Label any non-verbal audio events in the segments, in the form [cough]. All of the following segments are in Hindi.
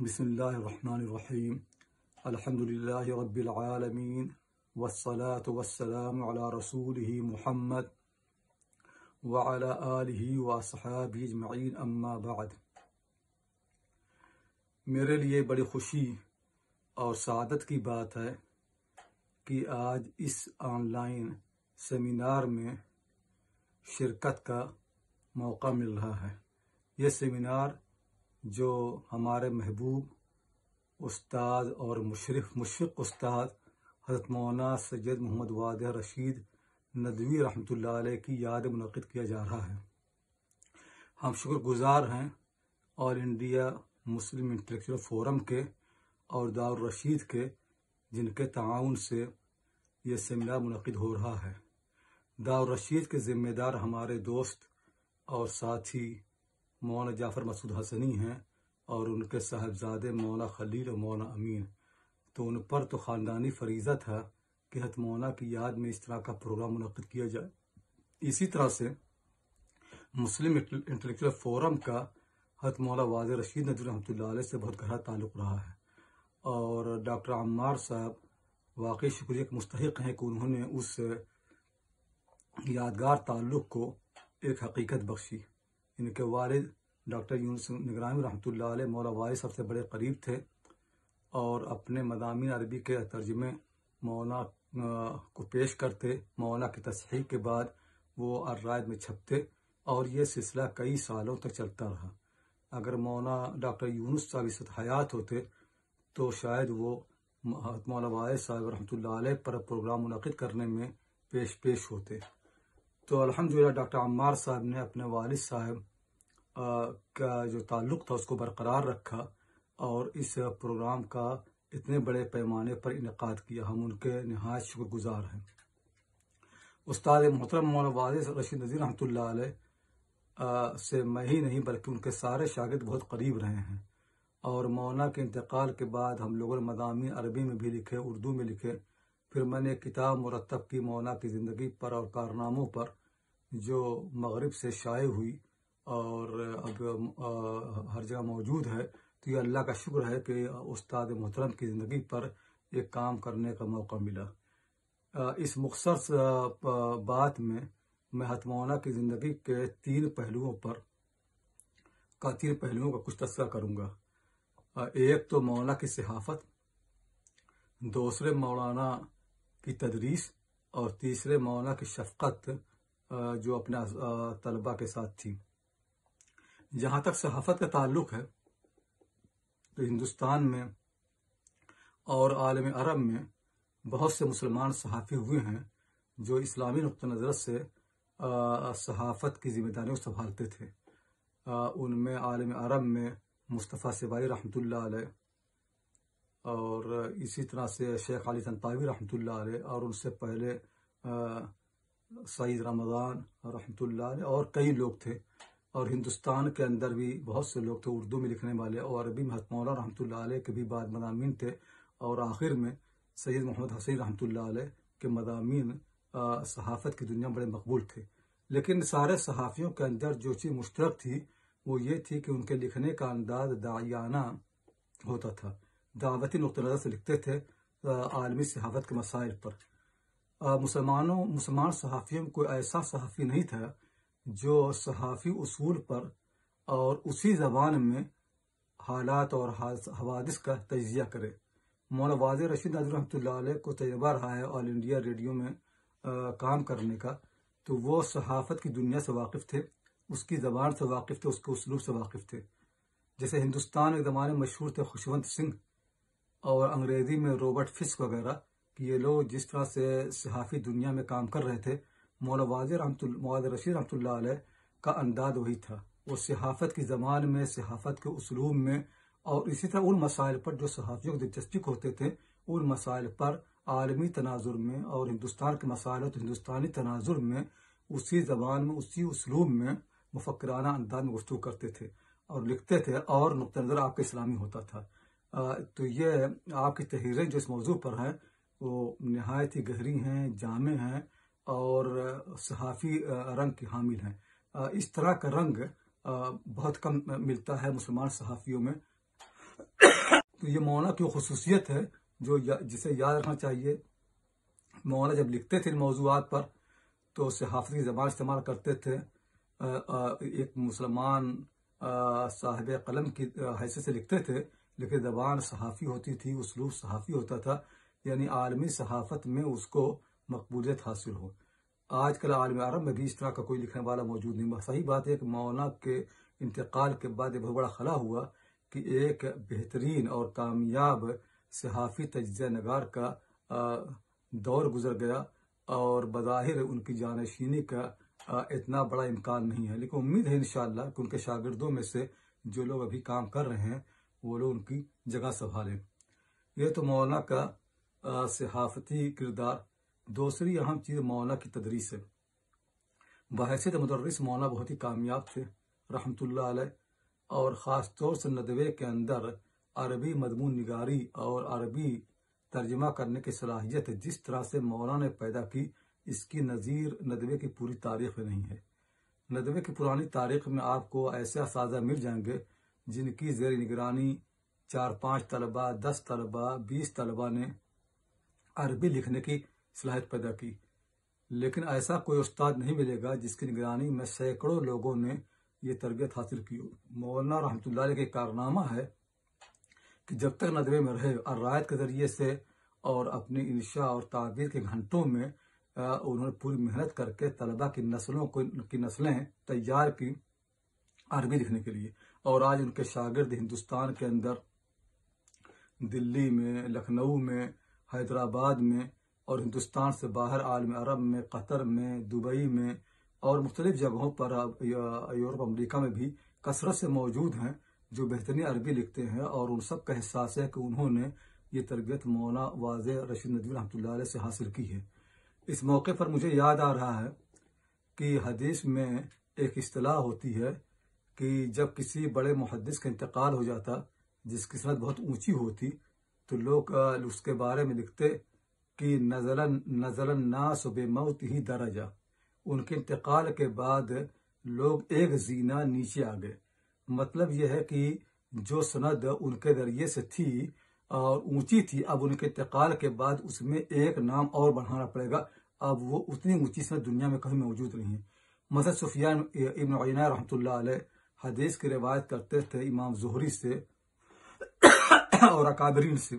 بسم الله الرحمن الرحيم الحمد لله رب العالمين والصلاة والسلام على رسوله محمد وعلى آله وصحابه اجمعين अम्मा بعد मेरे लिए बड़ी खुशी और सादत की बात है कि आज इस ऑनलाइन सेमिनार में शिरकत का मौका मिल रहा है यह सेमिनार जो हमारे महबूब उस्ताद और मुशरफ मुशफ़ उस्ताद हजरत मौना सैद मोहम्मद वाद रशीद नदवी रहमत की याद मनद किया जा रहा है हम शुक्रगुजार हैं all India Muslim intellectual forum के और दार रशीद के जिनके ताउन से ये सेमिनार मनद हो रहा है दार रशीद के ज़िम्मेदार हमारे दोस्त और साथी मौलाना जाफर मसूद हसनी हैं और उनके साहबजादे मौलाना खलील और मौलाना अमीन तो उन पर तो ख़ानदानी फरीज़ा था कि हत मौलाना की याद में इस तरह का प्रोग्राम मुनद किया जाए इसी तरह से मुस्लिम इंटलेक्चुअल फोरम का हत मौला वाज रशीद नजर रहमत से बहुत गहरा ताल्लुक रहा है और डॉक्टर अम्मार साहब वाकई शुक्रिया के मुस्तक हैं कि उन्होंने उस यादगार ताल्लुक़ को एक हकीकत बख्शी इनके वालिद डॉक्टर यूनस निगरानी रहमत मौला वारिस सबसे बड़े करीब थे और अपने मदामी अरबी के तर्जमे मौना को पेश करते मौना की तस्ही के बाद वो अर्रायत में छपते और ये सिलसिला कई सालों तक चलता रहा अगर मौना डॉक्टर यूनुस साहब इस हयात होते तो शायद वो मौला वाय साहब रहमत पर प्रोग्राम मुनद करने में पेश पेश होते तो अल्हम्दुलिल्लाह डॉक्टर अम्मार साहब ने अपने वाल साहब का जो ताल्लुक था उसको बरकरार रखा और इस प्रोग्राम का इतने बड़े पैमाने पर इनका किया हम उनके नहायत शुक्रगुजार हैं उस्ताद मोहतरम मौलाना रशीद नज़ीर रहमत से मैं ही नहीं बल्कि उनके सारे शागिद बहुत करीब रहे हैं और मौना के इंतकाल के बाद हम लोगों ने मदामी अरबी में भी लिखे उर्दू में लिखे फिर मैंने किताब मुरतब की मौना की ज़िंदगी पर और कारनामों पर जो मगरब से शाये हुई और अब हर जगह मौजूद है तो ये अल्लाह का शुक्र है कि उस्ताद मोहतरम की ज़िंदगी पर एक काम करने का मौका मिला इस मुखसर बात में मैं हतमौना की ज़िंदगी के तीन पहलुओं पर का तीन पहलुओं का कुछ तस्करा करूँगा एक तो मौना की सहाफत दूसरे मौलाना की तदरीस और तीसरे मौना की शफकत जो अपने तलबा के साथ थी जहाँ तक सहाफत का ताल्लुक है तो हिंदुस्तान में और आलम अरब में बहुत से मुसलमान सहाफ़ी हुए हैं जो इस्लामी नुक़ नज़र से सहाफ़त की जिम्मेदारी संभालते थे उनमें आलम अरब में मुस्तफ़ा सिवाई रहमतुल्लाह अलैह और इसी तरह से शेख अली तनतावी रहमत और उनसे पहले सईद रमज़ान रहमत और कई लोग थे और हिंदुस्तान के अंदर भी बहुत से लोग थे उर्दू में लिखने वाले और अरबी महत मौला रहमत के भी बाद मदामीन थे और आखिर में सैद मोहम्मद हसीन रहमत के मदामीन सहाफ़त की दुनिया बड़े मकबूल थे लेकिन सारे सहाफ़ियों के अंदर जो चीज़ मुश्तरक थी वो ये थी कि उनके लिखने का अंदाज दायाना होता था दावती नक़ नज़र से लिखते थे आलमी सहाफ़त के मसाइल पर मुसलमानों मुसलमान सहाफ़ियों में कोई ऐसा सहाफ़ी नहीं था जो सहाफ़ी असूल पर और उसी ज़बान में हालात और हवादिस का तजिया करे मौला वाज रशीद नाजर रहमत को तजर्बा रहा है ऑल इंडिया रेडियो में आ, काम करने का तो वो सहाफ़त की दुनिया से वाकिफ़ थे उसकी ज़बान से वाकिफ़ थे उसके उसलूब से वाकिफ़ थे जैसे हिंदुस्तान के ज़माने मशहूर थे खुशवंत सिंह और अंग्रेजी में रॉबर्ट फिस्क वगैरह कि ये लोग जिस तरह से सहाफ़ी दुनिया में काम कर रहे थे मौलवाज मवाद रशीद रहमत का अंदाज वही था वो सहाफ़त की ज़बान में सहाफ़त के उसलूब में और इसी तरह उन मसाइल पर जो सहाफ़ियों को दिलचस्पी होते थे उन मसाइल पर आलमी तनाजुर में और हिंदुस्तान के मसाइल तो हिंदुस्तानी तनाजुर में उसी ज़बान में उसी उसलूब में मुफकराना अंदाज में गुफ्तु करते थे और लिखते थे और नुक़ नज़र आपका इस्लामी होता था तो ये आपकी तहरीरें जो इस मौजू पर हैं वो नहायत ही गहरी हैं जामे हैं और सहाफ़ी रंग के हामिल हैं इस तरह का रंग बहुत कम मिलता है मुसलमान सहाफ़ियों में तो ये मौना की खसूसियत है जो या, जिसे याद रखना चाहिए मौना जब लिखते थे इन मौजूद पर तो सहाफ़ती ज़बान इस्तेमाल करते थे एक मुसलमान साहब कलम की हैसियत से लिखते थे लेकिन जबान सहाफ़ी होती थी उसलूब सहाफ़ी होता था यानी आलमी सहाफ़त में उसको मकबूलियत हासिल हो कल आलम अरब में भी इस तरह का कोई लिखने वाला मौजूद नहीं सही बात है कि मौना के इंतकाल के बाद बहुत बड़ा खला हुआ कि एक बेहतरीन और कामयाब सहाफ़ी तज्जा नगार का दौर गुजर गया और बज़ाहिर उनकी जानशीनी का इतना बड़ा इम्कान नहीं है लेकिन उम्मीद है इन कि उनके शागिदों में से जो लोग अभी काम कर रहे हैं वो लोग उनकी जगह संभालें ये तो मौलाना का सहाफती किरदार दूसरी अहम चीज़ मौलाना की तदरीस है बहसीत मदरस मौलाना बहुत ही कामयाब थे रहमत अलैह और ख़ास तौर से नदवे के अंदर अरबी मजमून निगारी और अरबी तर्जमा करने की सलाहियत जिस तरह से मौलाना ने पैदा की इसकी नज़ीर नदवे की पूरी तारीख में नहीं है नदवे की पुरानी तारीख में आपको ऐसे साजा मिल जाएंगे जिनकी जेर निगरानी चार पांच तलबा दस तलबा बीस तलबा ने अरबी लिखने की सलाहियत पैदा की लेकिन ऐसा कोई उस्ताद नहीं मिलेगा जिसकी निगरानी में सैकड़ों लोगों ने यह तरबियत हासिल की मौलाना रहमत के कारनामा है कि जब तक नदबे में रहे और रायत के ज़रिए से और अपनी इंशा और ताबीर के घंटों में उन्होंने पूरी मेहनत करके तलबा की नस्लों को की नस्लें तैयार की अरबी लिखने के लिए और आज उनके शागिर्द हिंदुस्तान के अंदर दिल्ली में लखनऊ में हैदराबाद में और हिंदुस्तान से बाहर आलम अरब में कतर में दुबई में और मुख्तलिफ जगहों पर यूरोप अमरीका में भी कसरत से मौजूद हैं जो बेहतरीन अरबी लिखते हैं और उन सब का एहसास है कि उन्होंने ये तरबियत मौना वाज रशीद नदवी रहमत से हासिल की है इस मौके पर मुझे याद आ रहा है कि हदीस में एक अतलाह होती है कि जब किसी बड़े मुहदस का इंतकाल हो जाता जिसकी सनत बहुत ऊंची होती तो लोग उसके बारे में लिखते कि नजलन नजलन नास मौत ही दराजा उनके इंतकाल के बाद लोग एक जीना नीचे आ गए मतलब यह है कि जो सनद उनके जरिए से थी और ऊंची थी अब उनके इंतकाल के बाद उसमें एक नाम और बढ़ाना पड़ेगा अब वो उतनी ऊंची सनद दुनिया में कहीं मौजूद नहीं है मसद सुफियान इबन रही हदीस की रिवायत करते थे इमाम जहरी से और अकाबरीन से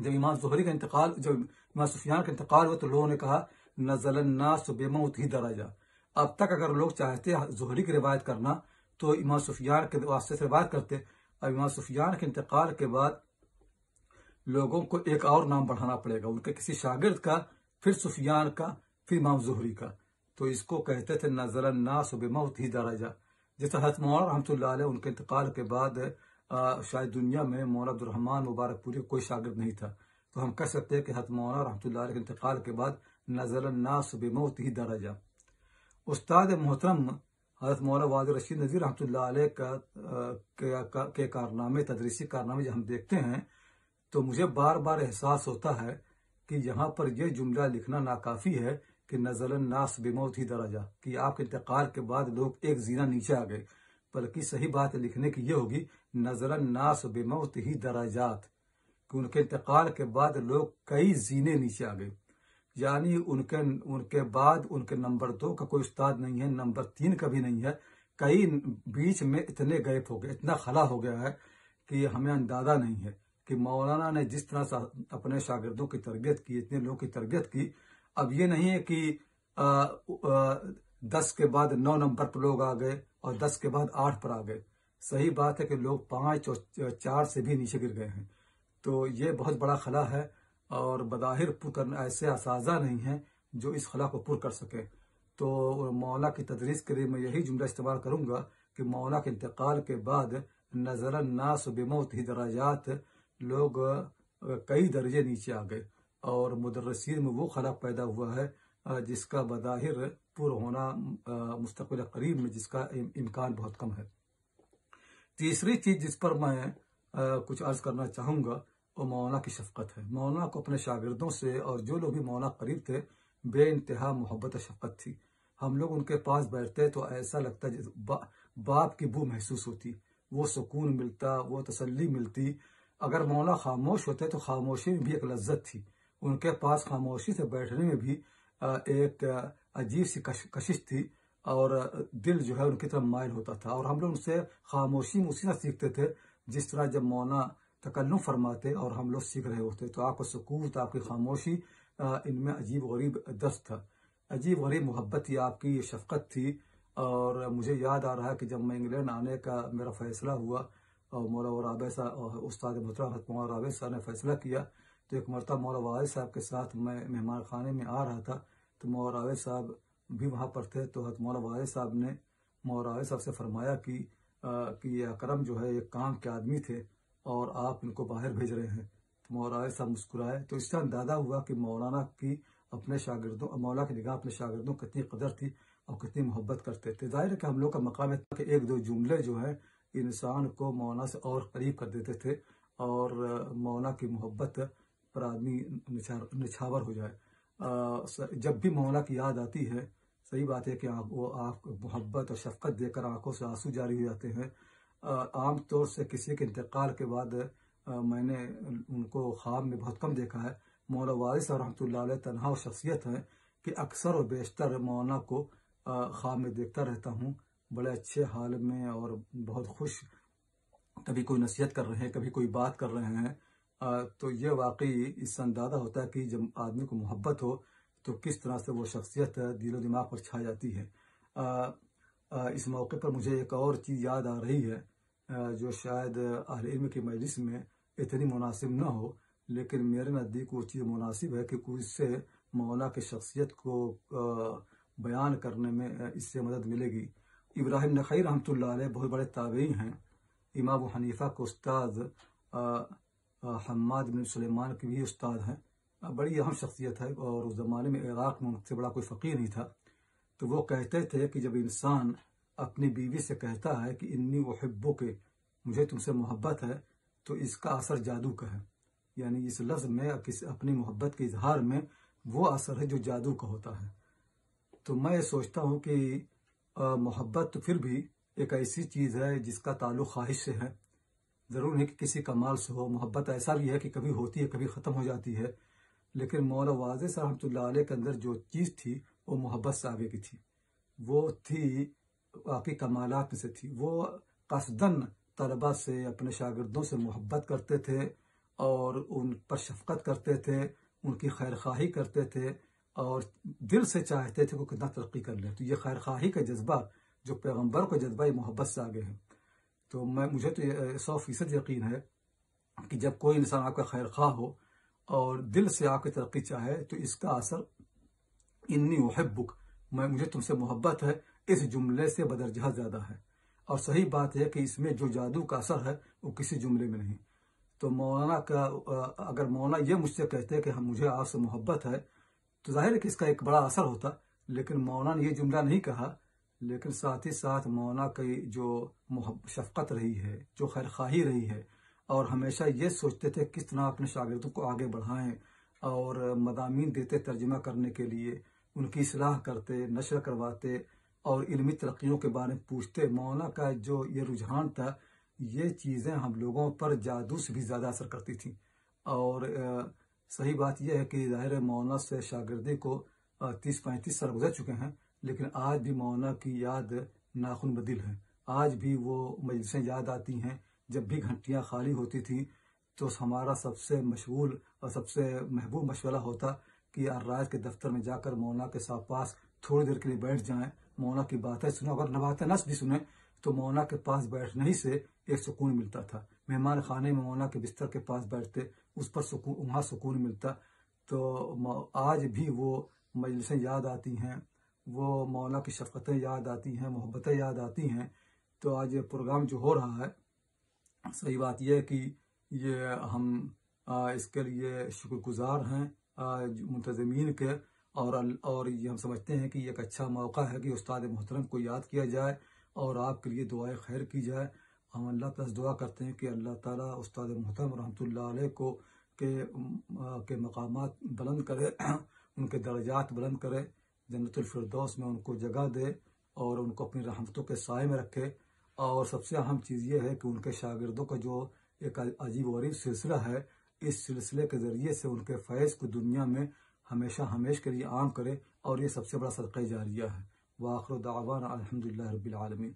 जब इमाम जहरी का इंतकाल जब इमाम सुफियान का इंतकाल हुआ तो लोगों ने कहा नजलन्ना सुबेमा उत ही दराजा अब तक अगर लोग चाहते जहरी की रिवायत करना तो इमाम सुफियान के वास्ते से रिवायत करते अब इमाम सुफियान के इंतकाल के बाद लोगों को एक और नाम बढ़ाना पड़ेगा उनके किसी शागिर्द का फिर सुफियान का फिर इमाम जहरी का तो इसको कहते थे नजर नास मौत ही दराजा जैसे हत मौलाना रहमतुल्लाह उनके इंतकाल के बाद आ, शायद दुनिया में मौलाना अब्दुलरहमान मुबारकपुरी कोई शागिद नहीं था तो हम कह सकते हैं कि हत मौलाना रहमतुल्लाह के इंतकाल के बाद नजर नास मौत ही दराजा उस्ताद मोहतरम हजरत मौला वाज रशीद नज़ीर रहमत का के कारनामे तदरीसी कारनामे जब हम देखते हैं तो मुझे बार बार एहसास होता है कि यहाँ पर यह जुमला लिखना नाकाफ़ी है कि नजरन नास बेमौत ही दराजा कि आपके इंतकाल के बाद लोग एक जीना नीचे आ गए बल्कि सही बात लिखने की यह होगी नजरन नास बेमौत ही दराजात कि उनके इंतकाल के बाद लोग कई जीने नीचे आ गए यानी उनके उनके बाद उनके नंबर दो का कोई उस्ताद नहीं है नंबर तीन का भी नहीं है कई बीच में इतने गैप हो गए इतना खला हो गया है कि हमें अंदाजा नहीं है कि मौलाना ने जिस तरह से अपने शागिदों की तरबियत की इतने लोगों की तरबियत की अब ये नहीं है कि आ, आ, दस के बाद नौ नंबर पर लोग आ गए और दस के बाद आठ पर आ गए सही बात है कि लोग पांच और चार से भी नीचे गिर गए हैं तो ये बहुत बड़ा खला है और बदाहिर पुर ऐसे असाजा नहीं है जो इस खला को पुर कर सके तो मौला की तदरीस के लिए मैं यही जुमला इस्तेमाल करूंगा कि मौला के इंतकाल के बाद नजर नास बेमौत ही दराजात लोग कई दर्जे नीचे आ गए और मदरसिन में वो खला पैदा हुआ है जिसका बज़ाहिर पुर होना मुस्तबिल करीब में जिसका इम्कान बहुत कम है तीसरी चीज़ जिस पर मैं कुछ अर्ज करना चाहूँगा वो मौना की शफकत है मौना को अपने शागिदों से और जो लोग भी मौना करीब थे बे इंतहा मोहब्बत शफकत थी हम लोग उनके पास बैठते तो ऐसा लगता बा, बाप की बू महसूस होती वो सुकून मिलता वो तसल्ली मिलती अगर मौना खामोश होते तो खामोशी में भी एक लज्जत थी उनके पास खामोशी से बैठने में भी एक अजीब सी कशिश थी और दिल जो है उनकी तरफ मायल होता था और हम लोग उनसे खामोशी में उसी तरह सीखते थे जिस तरह जब मौना तकल्लु फरमाते और हम लोग सीख रहे होते तो आपका सकूत आपकी खामोशी इनमें अजीब गरीब दस्त था अजीब गरीब मोहब्बत थी आपकी ये शफकत थी और मुझे याद आ रहा है कि जब मैं इंग्लैंड आने का मेरा फैसला हुआ और मौला राबे सा उस्ताद मुतरा रतमा राबे साहब ने फैसला किया तो एक मरतब मौला वाज साहब के साथ मैं मेहमान खाने में आ रहा था तो मौला वावेद साहब भी वहाँ पर थे तो हत मौला वाज साहब ने मौला साहब से फरमाया कि आ, कि यह अकरम जो है एक काम के आदमी थे और आप इनको बाहर भेज रहे हैं तो मौला वावेद साहब मुस्कुराए तो इससे अंदाजा हुआ कि मौलाना की अपने शागिदों मौला की निगाह अपने शागिदों कितनी कदर थी और कितनी मोहब्बत करते थे जाहिर है कि हम लोग का मकाम था कि एक दो जुमले जो है इंसान को मौना से और करीब कर देते थे और मौना की मोहब्बत पर आदमी निछावर हो जाए जब भी मौला की याद आती है सही बात है कि आप वो आप मोहब्बत और शफकत देकर आंखों से आंसू जारी हो जाते हैं आमतौर से किसी के इंतकाल के बाद मैंने उनको ख्वाब में बहुत कम देखा है मौला वारिस और रहमत तनहा शख्सियत हैं कि अक्सर और बेशतर मौलाना को ख्वाब में देखता रहता हूँ बड़े अच्छे हाल में और बहुत खुश कभी कोई नसीहत कर रहे हैं कभी कोई बात कर रहे हैं तो ये वाकई इससे अंदाजा होता है कि जब आदमी को मोहब्बत हो तो किस तरह से वो शख्सियत दिलो दिमाग पर छा जाती है आ, आ, इस मौके पर मुझे एक और चीज़ याद आ रही है जो शायद अहल इल्म की मजलिस में इतनी मुनासिब ना हो लेकिन मेरे नज़दीक वो चीज़ मुनासिब है कि उससे मौला की शख्सियत को बयान करने में इससे मदद मिलेगी इब्राहिम नखी रहमत बहुत बड़े ताबे हैं इमाम हनीफ़ा के उस्ताद हमाद बिन सुलेमान के भी उस्ताद हैं बड़ी अहम शख्सियत है और उस ज़माने में इराक़ में उनसे बड़ा कोई फ़कीर नहीं था तो वो कहते थे कि जब इंसान अपनी बीवी से कहता है कि इन्नी वहब्बो के मुझे तुमसे मोहब्बत है तो इसका असर जादू का है यानी इस लफ्ज़ में किसी अपनी मोहब्बत के इजहार में वो असर है जो जादू का होता है तो मैं सोचता हूँ कि मोहब्बत तो फिर भी एक ऐसी चीज़ है जिसका ताल्लुक़ ख्वाहिश से है ज़रूर नहीं कि किसी का माल से हो मोहब्बत ऐसा भी है कि कभी होती है कभी ख़त्म हो जाती है लेकिन मौला वाज साहब के अंदर जो चीज़ थी वो मोहब्बत आगे की थी वो थी आपकी कमालत में से थी वो कसदन तलबा से अपने शागिदों से मोहब्बत करते थे और उन पर शफकत करते थे उनकी खैर खाही करते थे और दिल से चाहते थे वो कितना तरक्की कर ले तो ये खैर खाही का जज्बा जो पैगम्बर का जज्बा ये मोहब्बत से आगे है तो मैं मुझे तो सौ फीसद यकीन है कि जब कोई इंसान आपका खैर खा हो और दिल से आपकी तरक्की चाहे तो इसका असर इन्नी वहब मैं मुझे तुमसे मोहब्बत है इस जुमले से बदरजह ज्यादा है और सही बात है कि इसमें जो जादू का असर है वो किसी जुमले में नहीं तो मौलाना का अगर मौलाना ये मुझसे कहते हैं कि हम मुझे आपसे मोहब्बत है तो जाहिर है कि इसका एक बड़ा असर होता लेकिन मौलाना ने यह जुमला नहीं कहा लेकिन साथ ही साथ मौना की जो शफकत रही है जो खैर खाही रही है और हमेशा ये सोचते थे किस तरह अपने शागिदों को आगे बढ़ाएं और मदामी देते तर्जमा करने के लिए उनकी सलाह करते नशर करवाते और इलमी तरक्यों के बारे में पूछते मौना का जो ये रुझान था ये चीज़ें हम लोगों पर जादू से भी ज़्यादा असर करती थी और आ, सही बात यह है कि ज़ाहिर मौना से शागिदी को तीस पैंतीस साल गुजर चुके हैं लेकिन आज भी मौना की याद नाखुन बदिल है आज भी वो मजलिसें याद आती हैं जब भी घंटियाँ खाली होती थी तो हमारा सबसे मशहूल और सबसे महबूब मशवरा होता कि अर्राज के दफ्तर में जाकर मौना के साथ पास थोड़ी देर के लिए बैठ जाएं मौना की बातें सुने अगर नबात नस भी सुने तो मौना के पास बैठने ही से एक सुकून मिलता था मेहमान खाने में मौना के बिस्तर के पास बैठते उस पर सुकून वहाँ सुकून मिलता तो आज भी वो मजलिसें याद आती हैं वो मौला की शफ़क़तें याद आती हैं मोहब्बतें याद आती हैं तो आज ये प्रोग्राम जो हो रहा है सही बात यह है कि ये हम इसके लिए शुक्रगुजार हैं मुंतज़मीन के और और ये हम समझते हैं कि एक अच्छा मौका है कि उस्ताद मोहतरम को याद किया जाए और आपके लिए दुआ खैर की जाए हम अल्लाह तला दुआ करते हैं कि अल्लाह ताला उस्ताद मोहतरम रहमत को के के मकाम बुलंद करे [clears throat] उनके दर्जात बुलंद करे जन्नतफरदौस में उनको जगह दे और उनको अपनी रहमतों के साय में रखे और सबसे अहम चीज़ ये है कि उनके शागिदों का जो एक अजीब वरीब सिलसिला है इस सिलसिले के ज़रिए से उनके फैज़ को दुनिया में हमेशा हमेश के लिए आम करे और ये सबसे बड़ा सदक़ जारिया है वाखर दावान अलहमदिल्ला रबीआलमी